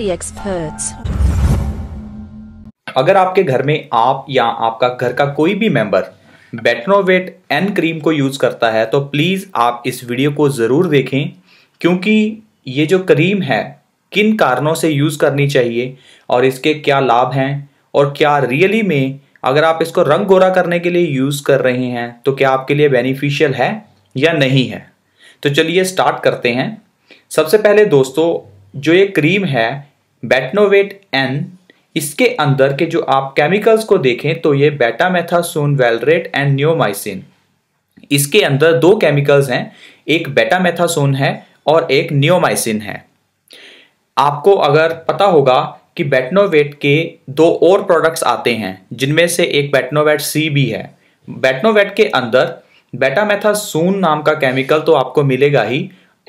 beauty experts. अगर आपके घर में आप या आपका घर का कोई भी मेंबर बेटनोवेट एन क्रीम को यूज़ करता है तो प्लीज़ आप इस वीडियो को ज़रूर देखें क्योंकि ये जो क्रीम है किन कारणों से यूज़ करनी चाहिए और इसके क्या लाभ हैं और क्या रियली में अगर आप इसको रंग गोरा करने के लिए यूज़ कर रहे हैं तो क्या आपके लिए बेनिफिशियल है या नहीं है तो चलिए स्टार्ट करते हैं सबसे पहले दोस्तों जो ये क्रीम है बैटनोवेट एन इसके अंदर के जो आप केमिकल्स को देखें तो ये बेटामेथासोन वेलरेट एंड न्योमाइसिन इसके अंदर दो केमिकल्स हैं एक बेटामेथासोन है और एक न्योमाइसिन है आपको अगर पता होगा कि बेटनोवेट के दो और प्रोडक्ट्स आते हैं जिनमें से एक बेटनोवेट सी भी है बेटनोवेट के अंदर बेटामेथासोन नाम का केमिकल तो आपको मिलेगा ही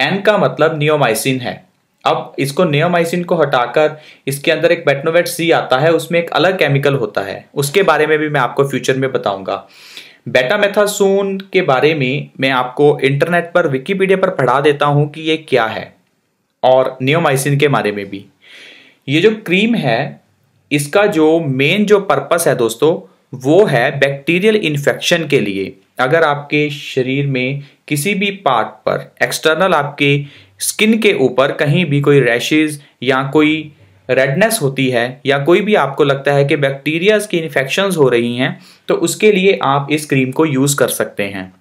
एन का मतलब नियोमाइसिन है अब इसको नियोमाइसिन को हटाकर इसके अंदर एक बेटनोवेट सी आता है उसमें एक अलग केमिकल होता है उसके बारे में भी मैं आपको फ्यूचर में बताऊंगा बेटामेथासून के बारे में मैं आपको इंटरनेट पर विकीपीडिया पर पढ़ा देता हूँ कि ये क्या है और नियोमाइसिन के बारे में भी ये जो क्रीम है इसका जो मेन जो पर्पस है दोस्तों वो है बैक्टीरियल इन्फेक्शन के लिए अगर आपके शरीर में किसी भी पार्ट पर एक्सटर्नल आपके स्किन के ऊपर कहीं भी कोई रैशेज या कोई रेडनेस होती है या कोई भी आपको लगता है कि बैक्टीरियाज की इन्फेक्शन हो रही हैं तो उसके लिए आप इस क्रीम को यूज़ कर सकते हैं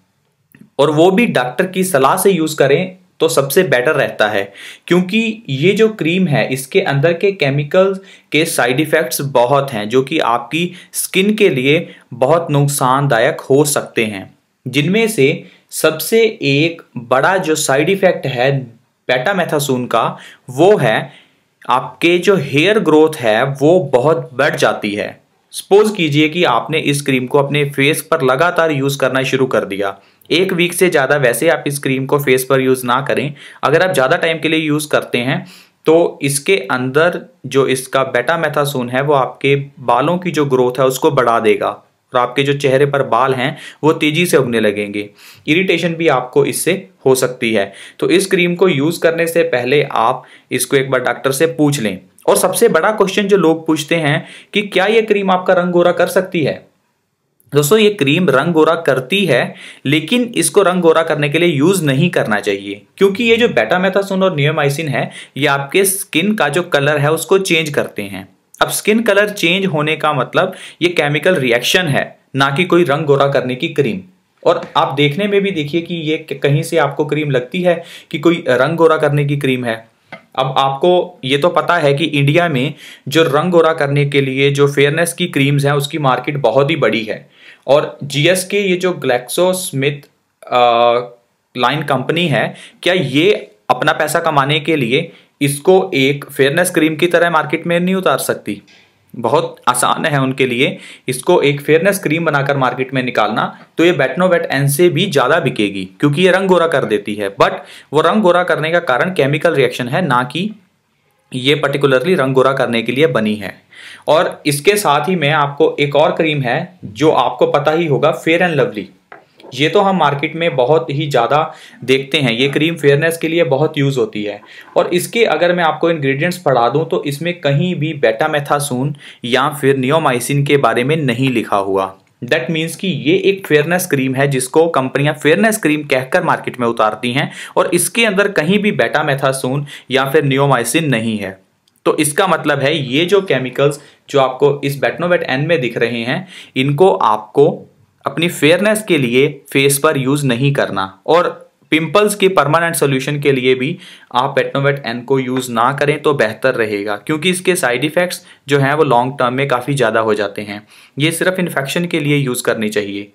और वो भी डॉक्टर की सलाह से यूज़ करें तो सबसे बेटर रहता है क्योंकि ये जो क्रीम है इसके अंदर के केमिकल्स के साइड इफ़ेक्ट्स बहुत हैं जो कि आपकी स्किन के लिए बहुत नुकसानदायक हो सकते हैं जिनमें से सबसे एक बड़ा जो साइड इफ़ेक्ट है पेटामेथासून का वो है आपके जो हेयर ग्रोथ है वो बहुत बढ़ जाती है सपोज कीजिए कि आपने इस क्रीम को अपने फेस पर लगातार यूज़ करना शुरू कर दिया एक वीक से ज़्यादा वैसे आप इस क्रीम को फेस पर यूज़ ना करें अगर आप ज़्यादा टाइम के लिए यूज़ करते हैं तो इसके अंदर जो इसका बेटामेथासून है वो आपके बालों की जो ग्रोथ है उसको बढ़ा देगा और आपके जो चेहरे पर बाल हैं वो तेज़ी से उगने लगेंगे इरिटेशन भी आपको इससे हो सकती है तो इस क्रीम को यूज करने से पहले आप इसको एक बार डॉक्टर से पूछ लें और सबसे बड़ा क्वेश्चन जो लोग पूछते हैं कि क्या ये क्रीम आपका रंग गोरा कर सकती है दोस्तों ये क्रीम रंग गोरा करती है लेकिन इसको रंग गोरा करने के लिए यूज़ नहीं करना चाहिए क्योंकि ये जो मेथासोन और नियोमाइसिन है ये आपके स्किन का जो कलर है उसको चेंज करते हैं अब स्किन कलर चेंज होने का मतलब ये केमिकल रिएक्शन है ना कि कोई रंग गोरा करने की क्रीम और आप देखने में भी देखिए कि ये कहीं से आपको क्रीम लगती है कि कोई रंग गोरा करने की क्रीम है अब आपको ये तो पता है कि इंडिया में जो रंग गोरा करने के लिए जो फेयरनेस की क्रीम्स हैं उसकी मार्केट बहुत ही बड़ी है और जीएस के ये जो ग्लैक्सो स्मिथ लाइन कंपनी है क्या ये अपना पैसा कमाने के लिए इसको एक फेयरनेस क्रीम की तरह मार्केट में नहीं उतार सकती बहुत आसान है उनके लिए इसको एक फेयरनेस क्रीम बनाकर मार्केट में निकालना तो ये बैटनोवेट एन से भी ज़्यादा बिकेगी क्योंकि ये रंग गोरा कर देती है बट वो रंग गोरा करने का कारण केमिकल रिएक्शन है ना कि ये पर्टिकुलरली रंग गोरा करने के लिए बनी है और इसके साथ ही में आपको एक और क्रीम है जो आपको पता ही होगा फेयर एंड लवली ये तो हम मार्केट में बहुत ही ज़्यादा देखते हैं ये क्रीम फेयरनेस के लिए बहुत यूज़ होती है और इसके अगर मैं आपको इंग्रेडिएंट्स पढ़ा दूं तो इसमें कहीं भी बेटा मेथासून या फिर नियोमाइसिन के बारे में नहीं लिखा हुआ दैट मीन्स कि ये एक फेयरनेस क्रीम है जिसको कंपनियां फेयरनेस क्रीम कहकर मार्केट में उतारती हैं और इसके अंदर कहीं भी बेटा मेथासून या फिर नियोमाइसिन नहीं है तो इसका मतलब है ये जो केमिकल्स जो आपको इस बेटनोवेट एन में दिख रहे हैं इनको आपको अपनी फेयरनेस के लिए फेस पर यूज़ नहीं करना और पिंपल्स के परमानेंट सोल्यूशन के लिए भी आप एटनोवेट एन को यूज़ ना करें तो बेहतर रहेगा क्योंकि इसके साइड इफ़ेक्ट्स जो हैं वो लॉन्ग टर्म में काफ़ी ज़्यादा हो जाते हैं ये सिर्फ इन्फेक्शन के लिए यूज़ करनी चाहिए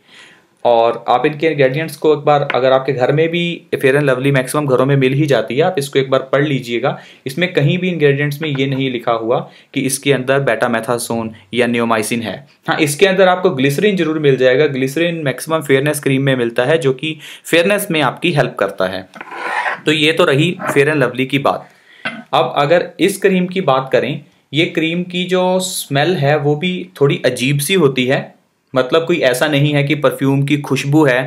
और आप इनके इंग्रेडिएंट्स को एक बार अगर आपके घर में भी फेयर एंड लवली मैक्सिमम घरों में मिल ही जाती है आप इसको एक बार पढ़ लीजिएगा इसमें कहीं भी इंग्रेडिएंट्स में ये नहीं लिखा हुआ कि इसके अंदर मैथासोन या नियोमाइसिन है हाँ इसके अंदर आपको ग्लिसरीन जरूर मिल जाएगा ग्लिसरीन मैक्सिमम फेयरनेस क्रीम में मिलता है जो कि फेयरनेस में आपकी हेल्प करता है तो ये तो रही फेयर एंड लवली की बात अब अगर इस क्रीम की बात करें ये क्रीम की जो स्मेल है वो भी थोड़ी अजीब सी होती है मतलब कोई ऐसा नहीं है कि परफ्यूम की खुशबू है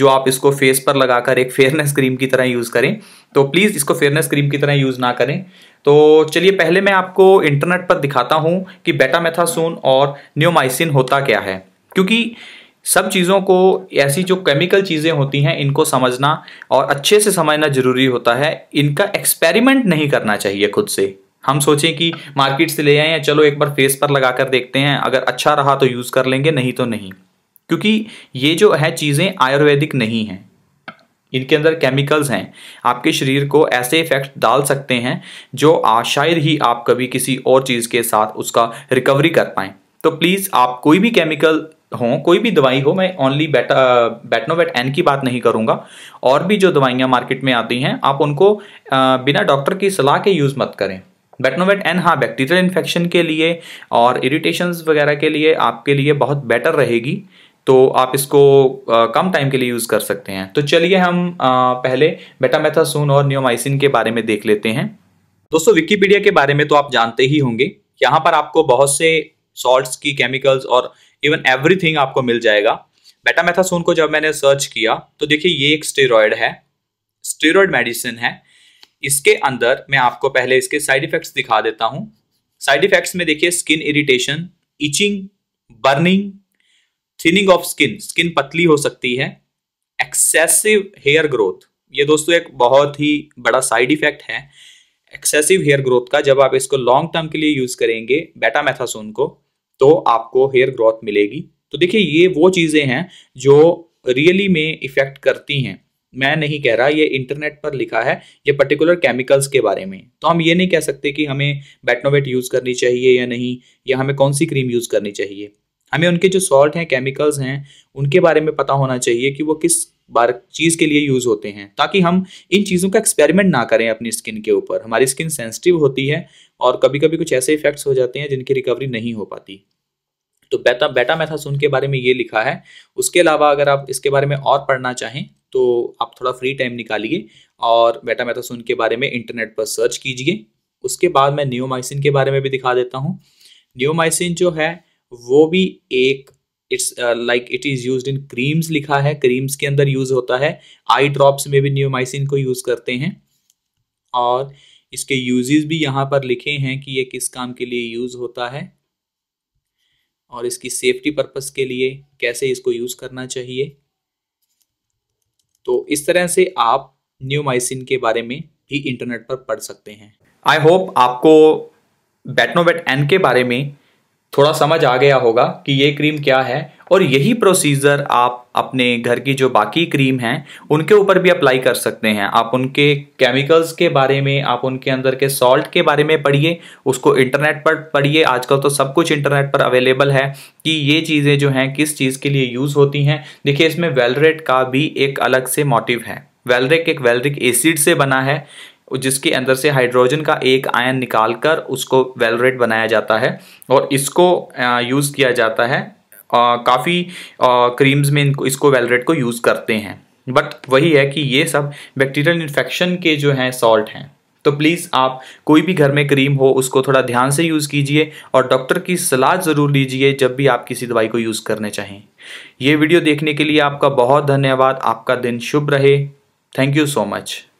जो आप इसको फेस पर लगाकर एक फेयरनेस क्रीम की तरह यूज़ करें तो प्लीज़ इसको फेयरनेस क्रीम की तरह यूज़ ना करें तो चलिए पहले मैं आपको इंटरनेट पर दिखाता हूँ कि बेटामेथासोन और न्योमाइसिन होता क्या है क्योंकि सब चीज़ों को ऐसी जो केमिकल चीज़ें होती हैं इनको समझना और अच्छे से समझना ज़रूरी होता है इनका एक्सपेरिमेंट नहीं करना चाहिए खुद से हम सोचें कि मार्केट से ले आए या चलो एक बार फेस पर लगा कर देखते हैं अगर अच्छा रहा तो यूज़ कर लेंगे नहीं तो नहीं क्योंकि ये जो है चीज़ें आयुर्वेदिक नहीं हैं इनके अंदर केमिकल्स हैं आपके शरीर को ऐसे इफ़ेक्ट डाल सकते हैं जो शायद ही आप कभी किसी और चीज़ के साथ उसका रिकवरी कर पाएँ तो प्लीज़ आप कोई भी केमिकल हो कोई भी दवाई हो मैं ओनली बैट बैटनोवेट एन की बात नहीं करूँगा और भी जो दवाइयाँ मार्केट में आती हैं आप उनको बिना डॉक्टर की सलाह के यूज़ मत करें बैटनोवेट एन हाँ बैक्टीरियल इन्फेक्शन के लिए और इरीटेशन वगैरह के लिए आपके लिए बहुत बेटर रहेगी तो आप इसको आ, कम टाइम के लिए यूज़ कर सकते हैं तो चलिए हम आ, पहले बेटामेथासून और नियोमाइसिन के बारे में देख लेते हैं दोस्तों विकीपीडिया के बारे में तो आप जानते ही होंगे यहाँ पर आपको बहुत से सॉल्ट्स की केमिकल्स और इवन एवरीथिंग आपको मिल जाएगा बेटामेथासून को जब मैंने सर्च किया तो देखिए ये एक स्टेरॉयड है स्टेरॉयड मेडिसिन है इसके अंदर मैं आपको पहले इसके साइड इफेक्ट्स दिखा देता हूं साइड इफेक्ट्स में देखिए skin irritation itching burning thinning of skin skin पतली हो सकती है एक्सेसिव हेयर ग्रोथ ये दोस्तों एक बहुत ही बड़ा साइड इफेक्ट है एक्सेसिव हेयर ग्रोथ का जब आप इसको लॉन्ग टर्म के लिए यूज़ करेंगे बेटा मैथासोन को तो आपको हेयर ग्रोथ मिलेगी तो देखिए ये वो चीज़ें हैं जो रियली में इफेक्ट करती हैं मैं नहीं कह रहा ये इंटरनेट पर लिखा है ये पर्टिकुलर केमिकल्स के बारे में तो हम ये नहीं कह सकते कि हमें बैटनोवेट यूज़ करनी चाहिए या नहीं या हमें कौन सी क्रीम यूज़ करनी चाहिए हमें उनके जो सॉल्ट हैं केमिकल्स हैं उनके बारे में पता होना चाहिए कि वो किस बार चीज़ के लिए यूज़ होते हैं ताकि हम इन चीज़ों का एक्सपेरिमेंट ना करें अपनी स्किन के ऊपर हमारी स्किन सेंसिटिव होती है और कभी कभी कुछ ऐसे इफेक्ट्स हो जाते हैं जिनकी रिकवरी नहीं हो पाती तो बेटा बेटा मैथासून के बारे में ये लिखा है उसके अलावा अगर आप इसके बारे में और पढ़ना चाहें तो आप थोड़ा फ्री टाइम निकालिए और बेटामेथासोन के बारे में इंटरनेट पर सर्च कीजिए उसके बाद मैं न्योमाइसिन के बारे में भी दिखा देता हूँ न्योमाइसिन जो है वो भी एक it's like it is use in creams लिखा है क्रीम्स के अंदर यूज़ होता है आई ड्रॉप्स में भी न्योमाइसिन को यूज़ करते हैं और इसके यूजेस भी यहाँ पर लिखे हैं कि ये किस काम के लिए यूज़ होता है और इसकी सेफ्टी पर्पस के लिए कैसे इसको यूज़ करना चाहिए तो इस तरह से आप न्यूमाइसिन के बारे में भी इंटरनेट पर पढ़ सकते हैं आई होप आपको बैटनोबेट एन के बारे में थोड़ा समझ आ गया होगा कि ये क्रीम क्या है और यही प्रोसीजर आप अपने घर की जो बाकी क्रीम हैं उनके ऊपर भी अप्लाई कर सकते हैं आप उनके केमिकल्स के बारे में आप उनके अंदर के सॉल्ट के बारे में पढ़िए उसको इंटरनेट पर पढ़िए आजकल तो सब कुछ इंटरनेट पर अवेलेबल है कि ये चीज़ें जो हैं किस चीज़ के लिए यूज़ होती हैं देखिए इसमें वेलरेट का भी एक अलग से मोटिव है वेलरिक एक वेलरिक एसिड से बना है जिसके अंदर से हाइड्रोजन का एक आयन निकालकर उसको वेलरेट बनाया जाता है और इसको यूज़ किया जाता है काफ़ी क्रीम्स में इनको इसको वेलरेट को यूज़ करते हैं बट वही है कि ये सब बैक्टीरियल इन्फेक्शन के जो हैं सॉल्ट हैं तो प्लीज़ आप कोई भी घर में क्रीम हो उसको थोड़ा ध्यान से यूज़ कीजिए और डॉक्टर की सलाह ज़रूर लीजिए जब भी आप किसी दवाई को यूज़ करने चाहें ये वीडियो देखने के लिए आपका बहुत धन्यवाद आपका दिन शुभ रहे थैंक यू सो मच